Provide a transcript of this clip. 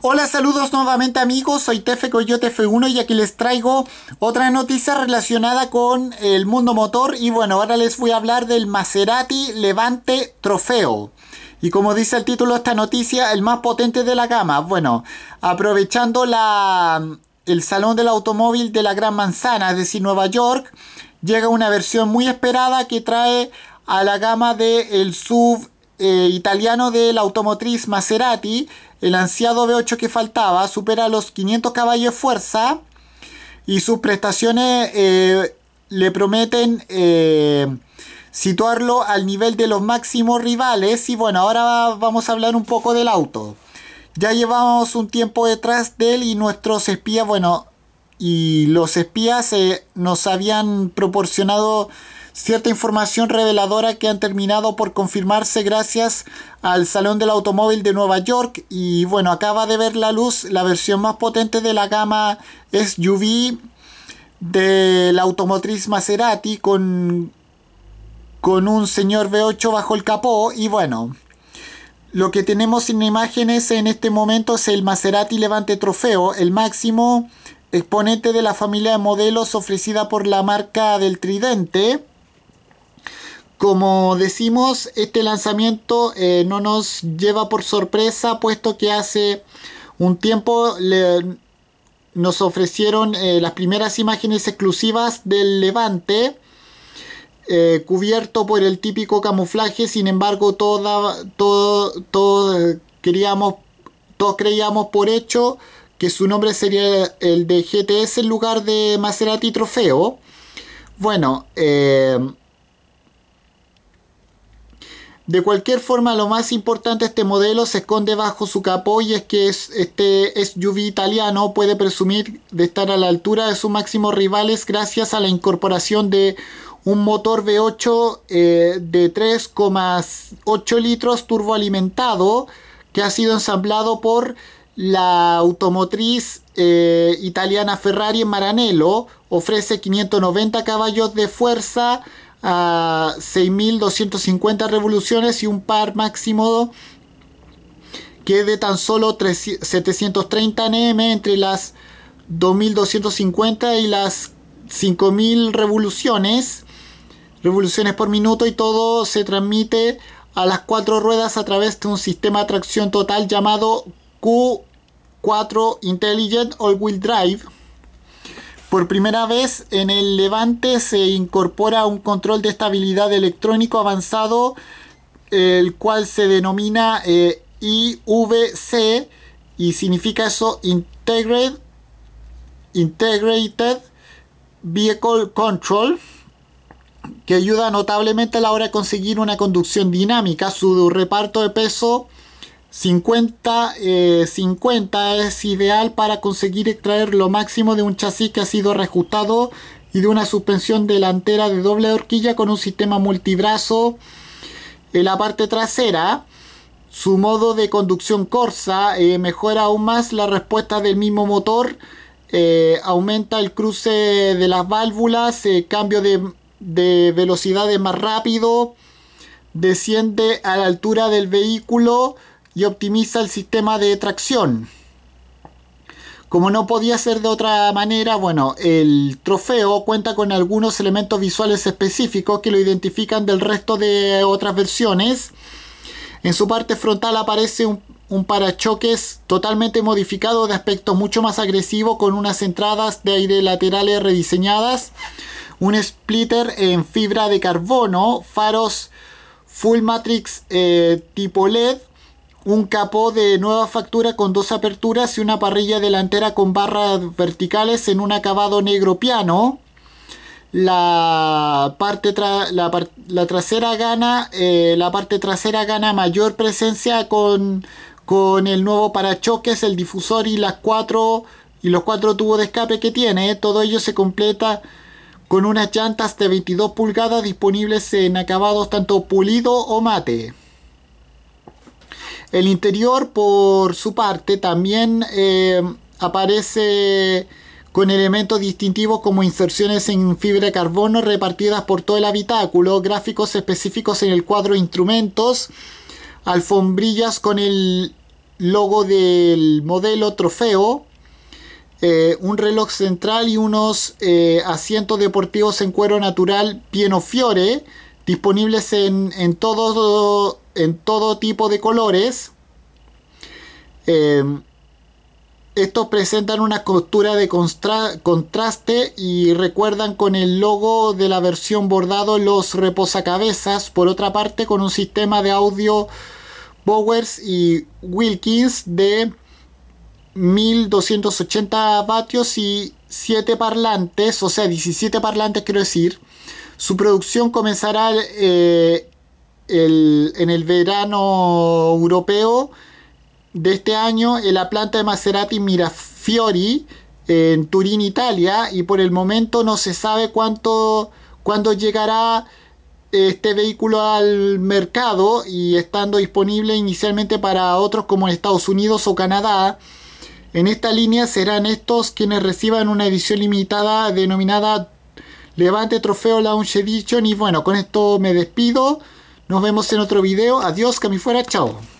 Hola, saludos nuevamente amigos, soy Tefe Coyote F1 y aquí les traigo otra noticia relacionada con el mundo motor y bueno, ahora les voy a hablar del Maserati Levante Trofeo. Y como dice el título de esta noticia, el más potente de la gama. Bueno, aprovechando la, el Salón del Automóvil de la Gran Manzana, es decir, Nueva York, llega una versión muy esperada que trae a la gama del el SUV eh, italiano de la automotriz Maserati, el ansiado V8 que faltaba, supera los 500 caballos de fuerza y sus prestaciones eh, le prometen eh, situarlo al nivel de los máximos rivales. Y bueno, ahora vamos a hablar un poco del auto. Ya llevamos un tiempo detrás de él y nuestros espías, bueno, y los espías nos habían proporcionado Cierta información reveladora que han terminado por confirmarse gracias al Salón del Automóvil de Nueva York y bueno, acaba de ver la luz la versión más potente de la gama SUV de la automotriz Maserati con, con un señor V8 bajo el capó y bueno, lo que tenemos en imágenes en este momento es el Maserati Levante Trofeo, el máximo exponente de la familia de modelos ofrecida por la marca del Tridente. Como decimos, este lanzamiento eh, no nos lleva por sorpresa, puesto que hace un tiempo nos ofrecieron eh, las primeras imágenes exclusivas del Levante, eh, cubierto por el típico camuflaje, sin embargo, todo, todo queríamos, todos creíamos por hecho que su nombre sería el de GTS en lugar de Maserati Trofeo. Bueno, de cualquier forma, lo más importante de este modelo se esconde bajo su capó y es que es, este SUV italiano puede presumir de estar a la altura de sus máximos rivales gracias a la incorporación de un motor V8 eh, de 3,8 litros turboalimentado que ha sido ensamblado por la automotriz eh, italiana Ferrari en Maranello. Ofrece 590 caballos de fuerza a 6.250 revoluciones y un par máximo que de tan solo 730 nm entre las 2.250 y las 5.000 revoluciones, revoluciones por minuto y todo se transmite a las cuatro ruedas a través de un sistema de tracción total llamado Q4 Intelligent All Wheel Drive por primera vez en el Levante se incorpora un control de estabilidad electrónico avanzado, el cual se denomina eh, IVC y significa eso Integrated Vehicle Control que ayuda notablemente a la hora de conseguir una conducción dinámica. Su reparto de peso 50, eh, es ideal para conseguir extraer lo máximo de un chasis que ha sido reajustado y de una suspensión delantera de doble horquilla con un sistema multibrazo en la parte trasera. Su modo de conducción Corsa eh, mejora aún más la respuesta del mismo motor, eh, aumenta el cruce de las válvulas, cambio de, de velocidades más rápido, desciende a la altura del vehículo y optimiza el sistema de tracción. Como no podía ser de otra manera, bueno, el trofeo cuenta con algunos elementos visuales específicos que lo identifican del resto de otras versiones. En su parte frontal aparece un, parachoques totalmente modificado de aspecto mucho más agresivo con unas entradas de aire laterales rediseñadas, un splitter en fibra de carbono, faros full matrix eh, tipo LED, un capó de nueva factura con dos aperturas y una parrilla delantera con barras verticales en un acabado negro piano. La parte la, trasera gana eh, la parte trasera gana mayor presencia con, el nuevo parachoques, el difusor y las cuatro y los cuatro tubos de escape que tiene. Todo ello se completa con unas llantas de 22 pulgadas disponibles en acabados tanto pulido o mate. El interior, por su parte, también eh, aparece con elementos distintivos como inserciones en fibra de carbono repartidas por todo el habitáculo, gráficos específicos en el cuadro instrumentos, alfombrillas con el logo del modelo trofeo, eh, un reloj central y unos eh, asientos deportivos en cuero natural fiore disponibles en, en todos en todo tipo de colores. Eh, estos presentan una costura de contraste y recuerdan con el logo de la versión bordado los reposacabezas. Por otra parte, con un sistema de audio Bowers y Wilkins de 1280 vatios y 7 parlantes, o sea, 17 parlantes quiero decir. Su producción comenzará eh, en el verano europeo de este año en la planta de Maserati Mirafiori en Turín, Italia, y por el momento no se sabe cuánto, cuándo llegará este vehículo al mercado y estando disponible inicialmente para otros como Estados Unidos o Canadá. En esta línea serán estos quienes reciban una edición limitada denominada Levante Trofeo Launch Edition. Y bueno, con esto me despido. Nos vemos en otro video. Adiós, que fuera. Chao.